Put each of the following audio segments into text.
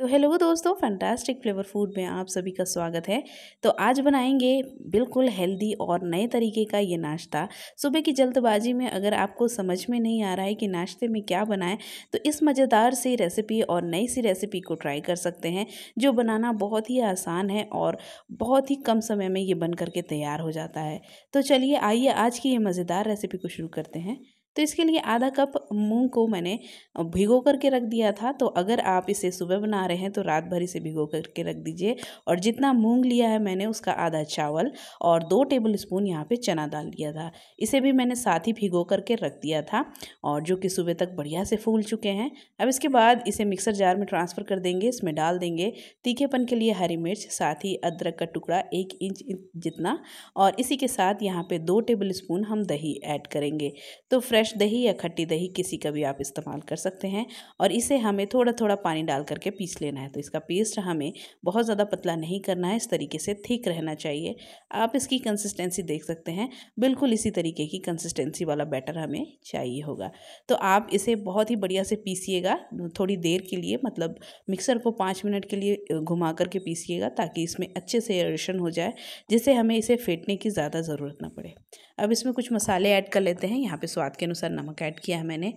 तो हेलो दोस्तों fantastic flavour food में आप सभी का स्वागत है तो आज बनाएंगे बिल्कुल हेल्दी और नए तरीके का ये नाश्ता सुबह की जल्दबाजी में अगर आपको समझ में नहीं आ रहा है कि नाश्ते में क्या बनाएं तो इस मज़ेदार सी रेसिपी और नई सी रेसिपी को ट्राई कर सकते हैं जो बनाना बहुत ही आसान है और बहुत ही कम समय में ये बन करके तैयार हो जाता है तो चलिए आइए आज की ये मज़ेदार रेसिपी को शुरू करते हैं तो इसके लिए आधा कप मूंग को मैंने भिगो करके रख दिया था तो अगर आप इसे सुबह बना रहे हैं तो रात भर इसे भिगो करके रख दीजिए और जितना मूंग लिया है मैंने उसका आधा चावल और दो टेबल स्पून यहाँ पर चना डाल दिया था इसे भी मैंने साथ ही भिगो करके रख दिया था और जो कि सुबह तक बढ़िया से फूल चुके हैं अब इसके बाद इसे मिक्सर जार में ट्रांसफ़र कर देंगे इसमें डाल देंगे तीखेपन के लिए हरी मिर्च साथ ही अदरक का टुकड़ा एक इंच जितना और इसी के साथ यहाँ पे दो टेबल स्पून हम दही ऐड करेंगे तो फ्रेश फ्रेश दही या खट्टी दही किसी का भी आप इस्तेमाल कर सकते हैं और इसे हमें थोड़ा थोड़ा पानी डाल करके पीस लेना है तो इसका पेस्ट हमें बहुत ज़्यादा पतला नहीं करना है इस तरीके से थिक रहना चाहिए आप इसकी कंसिस्टेंसी देख सकते हैं बिल्कुल इसी तरीके की कंसिस्टेंसी वाला बैटर हमें चाहिए होगा तो आप इसे बहुत ही बढ़िया से पीसीएगा थोड़ी देर के लिए मतलब मिक्सर को पाँच मिनट के लिए घुमा करके पीसीएगा ताकि इसमें अच्छे से एरेशन हो जाए जिससे हमें इसे फेंटने की ज़्यादा ज़रूरत ना पड़े अब इसमें कुछ मसाले ऐड कर लेते हैं यहाँ पे स्वाद के अनुसार नमक ऐड किया है मैंने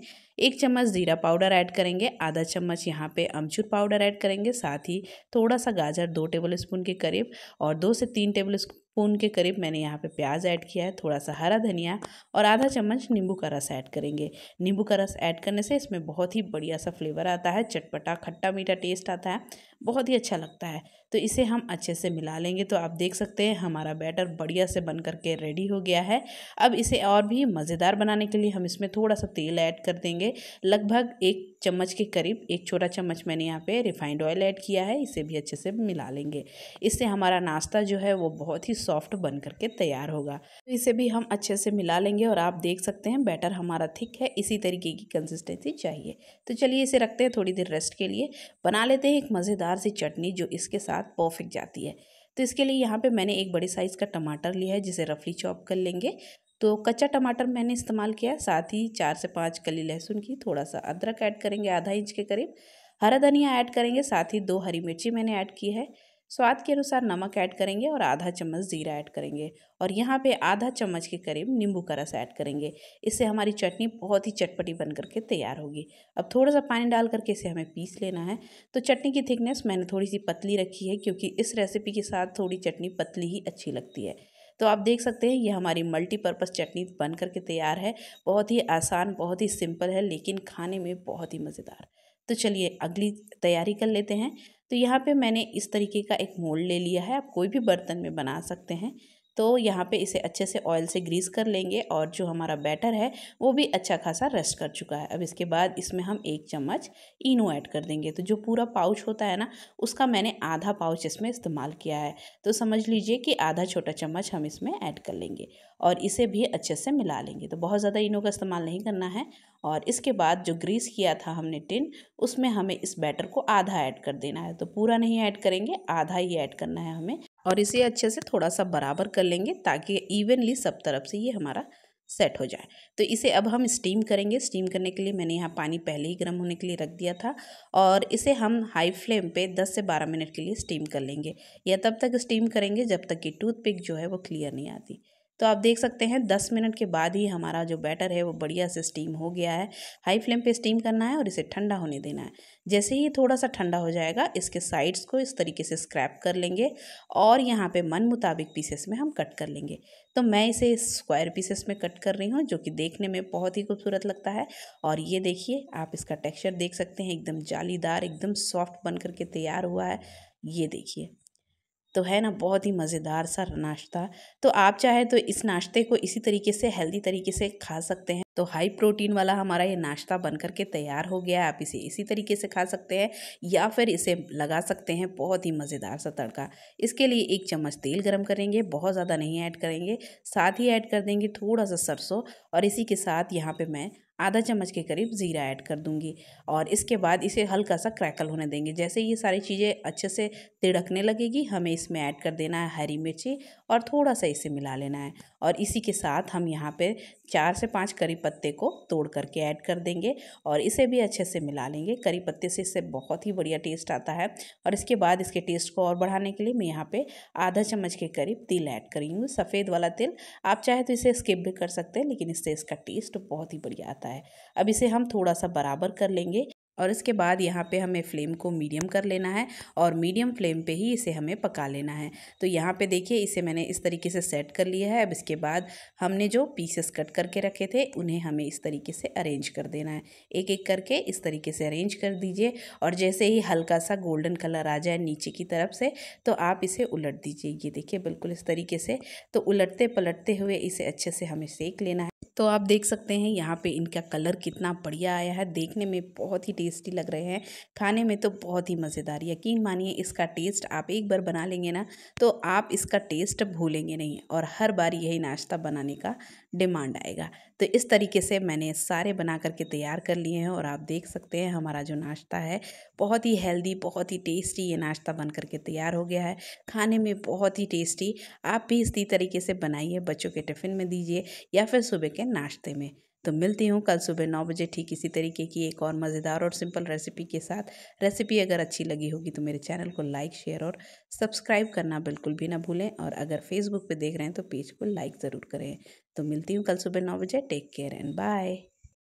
एक चम्मच ज़ीरा पाउडर ऐड करेंगे आधा चम्मच यहाँ पे अमचूर पाउडर ऐड करेंगे साथ ही थोड़ा सा गाजर दो टेबल स्पून के करीब और दो से तीन टेबल स्पून के करीब मैंने यहाँ पे प्याज ऐड किया है थोड़ा सा हरा धनिया और आधा चम्मच नींबू का रस ऐड करेंगे नींबू का रस ऐड करने से इसमें बहुत ही बढ़िया सा फ्लेवर आता है चटपटा खट्टा मीठा टेस्ट आता है बहुत ही अच्छा लगता है तो इसे हम अच्छे से मिला लेंगे तो आप देख सकते हैं हमारा बैटर बढ़िया से बन करके रेडी हो गया है अब इसे और भी मज़ेदार बनाने के लिए हम इसमें थोड़ा सा तेल ऐड कर देंगे लगभग एक चम्मच के करीब एक छोटा चम्मच मैंने यहाँ पे रिफाइंड ऑयल ऐड किया है इसे भी अच्छे से मिला लेंगे इससे हमारा नाश्ता जो है वो बहुत ही सॉफ्ट बन करके तैयार होगा तो इसे भी हम अच्छे से मिला लेंगे और आप देख सकते हैं बैटर हमारा थिक है इसी तरीके की कंसिस्टेंसी चाहिए तो चलिए इसे रखते हैं थोड़ी देर रेस्ट के लिए बना लेते हैं एक मज़ेदार सी चटनी जो इसके साथ परफेक्ट जाती है तो इसके लिए यहाँ पर मैंने एक बड़ी साइज़ का टमाटर लिया है जिसे रफली चॉप कर लेंगे तो कच्चा टमाटर मैंने इस्तेमाल किया साथ ही चार से पाँच कली लहसुन की थोड़ा सा अदरक ऐड करेंगे आधा इंच के करीब हरा धनिया ऐड करेंगे साथ ही दो हरी मिर्ची मैंने ऐड की है स्वाद के अनुसार नमक ऐड करेंगे और आधा चम्मच ज़ीरा ऐड करेंगे और यहाँ पे आधा चम्मच के करीब नींबू का रस ऐड करेंगे इससे हमारी चटनी बहुत ही चटपटी बन करके तैयार होगी अब थोड़ा सा पानी डाल करके इसे हमें पीस लेना है तो चटनी की थिकनेस मैंने थोड़ी सी पतली रखी है क्योंकि इस रेसिपी के साथ थोड़ी चटनी पतली ही अच्छी लगती है तो आप देख सकते हैं ये हमारी मल्टीपर्पज़ चटनी बन करके तैयार है बहुत ही आसान बहुत ही सिंपल है लेकिन खाने में बहुत ही मज़ेदार तो चलिए अगली तैयारी कर लेते हैं तो यहाँ पे मैंने इस तरीके का एक मोल्ड ले लिया है आप कोई भी बर्तन में बना सकते हैं तो यहाँ पे इसे अच्छे से ऑयल से ग्रीस कर लेंगे और जो हमारा बैटर है वो भी अच्छा खासा रेस्ट कर चुका है अब इसके बाद इसमें हम एक चम्मच इनो ऐड कर देंगे तो जो पूरा पाउच होता है ना उसका मैंने आधा पाउच इसमें इस्तेमाल किया है तो समझ लीजिए कि आधा छोटा चम्मच हम इसमें ऐड कर लेंगे और इसे भी अच्छे से मिला लेंगे तो बहुत ज़्यादा इनो का इस्तेमाल नहीं करना है और इसके बाद जो ग्रीस किया था हमने टिन उसमें हमें इस बैटर को आधा ऐड कर देना है तो पूरा नहीं ऐड करेंगे आधा ही ऐड करना है हमें और इसे अच्छे से थोड़ा सा बराबर कर लेंगे ताकि इवनली सब तरफ से ये हमारा सेट हो जाए तो इसे अब हम स्टीम करेंगे स्टीम करने के लिए मैंने यहाँ पानी पहले ही गर्म होने के लिए रख दिया था और इसे हम हाई फ्लेम पे 10 से 12 मिनट के लिए स्टीम कर लेंगे या तब तक स्टीम करेंगे जब तक कि टूथपिक जो है वो क्लियर नहीं आती तो आप देख सकते हैं दस मिनट के बाद ही हमारा जो बैटर है वो बढ़िया से स्टीम हो गया है हाई फ्लेम पे स्टीम करना है और इसे ठंडा होने देना है जैसे ही थोड़ा सा ठंडा हो जाएगा इसके साइड्स को इस तरीके से स्क्रैप कर लेंगे और यहाँ पे मन मुताबिक पीसेस में हम कट कर लेंगे तो मैं इसे स्क्वायर पीसेस में कट कर रही हूँ जो कि देखने में बहुत ही खूबसूरत लगता है और ये देखिए आप इसका टेक्स्चर देख सकते हैं एकदम जालीदार एकदम सॉफ्ट बन करके तैयार हुआ है ये देखिए तो है ना बहुत ही मज़ेदार सा नाश्ता तो आप चाहे तो इस नाश्ते को इसी तरीके से हेल्दी तरीके से खा सकते हैं तो हाई प्रोटीन वाला हमारा ये नाश्ता बन करके के तैयार हो गया आप इसे इसी तरीके से खा सकते हैं या फिर इसे लगा सकते हैं बहुत ही मज़ेदार सा तड़का इसके लिए एक चम्मच तेल गरम करेंगे बहुत ज़्यादा नहीं ऐड करेंगे साथ ही ऐड कर देंगे थोड़ा सा सरसों और इसी के साथ यहाँ पर मैं आधा चम्मच के करीब ज़ीरा ऐड कर दूंगी और इसके बाद इसे हल्का सा क्रैकल होने देंगे जैसे ये सारी चीज़ें अच्छे से तिड़कने लगेगी हमें इसमें ऐड कर देना है हरी मिर्ची और थोड़ा सा इसे मिला लेना है और इसी के साथ हम यहाँ पे चार से पाँच करी पत्ते को तोड़ करके ऐड कर देंगे और इसे भी अच्छे से मिला लेंगे करी पत्ते से इससे बहुत ही बढ़िया टेस्ट आता है और इसके बाद इसके टेस्ट को और बढ़ाने के लिए मैं यहाँ पे आधा चम्मच के करीब तिल ऐड करी हूँ सफ़ेद वाला तिल आप चाहे तो इसे स्किप भी कर सकते हैं लेकिन इससे इसका टेस्ट बहुत ही बढ़िया आता है है अब इसे हम थोड़ा सा बराबर कर लेंगे और इसके बाद यहाँ पे हमें फ्लेम को मीडियम कर लेना है और मीडियम फ्लेम पे ही इसे हमें पका लेना है तो यहाँ पे देखिए इसे मैंने इस तरीके से सेट कर लिया है अब इसके बाद हमने जो पीसेस कट करके रखे थे उन्हें हमें इस तरीके से अरेंज कर देना है एक एक करके इस तरीके से अरेंज कर दीजिए और जैसे ही हल्का सा गोल्डन कलर आ जाए नीचे की तरफ से तो आप इसे उलट दीजिए ये देखिए बिल्कुल इस तरीके से तो उलटते पलटते हुए इसे अच्छे से हमें सेक लेना है तो आप देख सकते हैं यहाँ पे इनका कलर कितना बढ़िया आया है देखने में बहुत ही टेस्टी लग रहे हैं खाने में तो बहुत ही मज़ेदार यकीन मानिए इसका टेस्ट आप एक बार बना लेंगे ना तो आप इसका टेस्ट भूलेंगे नहीं और हर बार यही नाश्ता बनाने का डिमांड आएगा तो इस तरीके से मैंने सारे बना करके तैयार कर लिए हैं और आप देख सकते हैं हमारा जो नाश्ता है बहुत ही हेल्दी बहुत ही टेस्टी ये नाश्ता बन करके तैयार हो गया है खाने में बहुत ही टेस्टी आप भी इसी तरीके से बनाइए बच्चों के टिफ़िन में दीजिए या फिर सुबह के के नाश्ते में तो मिलती हूँ कल सुबह नौ बजे ठीक इसी तरीके की एक और मज़ेदार और सिंपल रेसिपी के साथ रेसिपी अगर अच्छी लगी होगी तो मेरे चैनल को लाइक शेयर और सब्सक्राइब करना बिल्कुल भी ना भूलें और अगर फेसबुक पे देख रहे हैं तो पेज को लाइक ज़रूर करें तो मिलती हूँ कल सुबह नौ बजे टेक केयर एंड बाय